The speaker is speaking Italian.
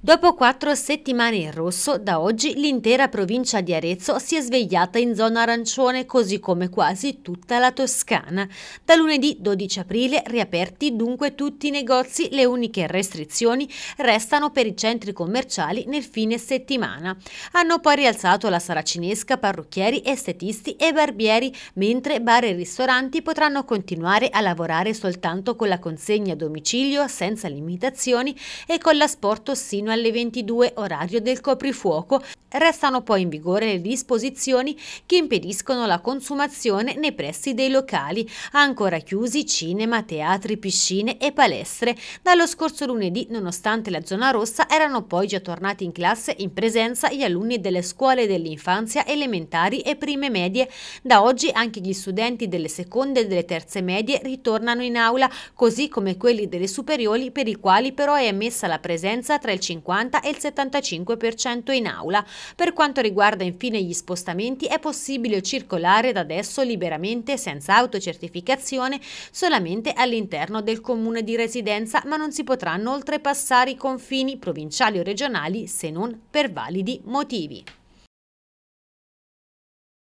Dopo quattro settimane in rosso, da oggi l'intera provincia di Arezzo si è svegliata in zona arancione, così come quasi tutta la Toscana. Da lunedì 12 aprile riaperti dunque tutti i negozi, le uniche restrizioni restano per i centri commerciali nel fine settimana. Hanno poi rialzato la saracinesca, parrucchieri, estetisti e barbieri, mentre bar e ristoranti potranno continuare a lavorare soltanto con la consegna a domicilio, senza limitazioni e con l'asporto simile sino alle 22 orario del coprifuoco. Restano poi in vigore le disposizioni che impediscono la consumazione nei pressi dei locali, ancora chiusi cinema, teatri, piscine e palestre. Dallo scorso lunedì, nonostante la zona rossa, erano poi già tornati in classe in presenza gli alunni delle scuole dell'infanzia, elementari e prime medie. Da oggi anche gli studenti delle seconde e delle terze medie ritornano in aula, così come quelli delle superiori per i quali però è ammessa la presenza tra il 50 e il 75% in aula. Per quanto riguarda infine gli spostamenti è possibile circolare da adesso liberamente senza autocertificazione solamente all'interno del comune di residenza ma non si potranno oltrepassare i confini provinciali o regionali se non per validi motivi.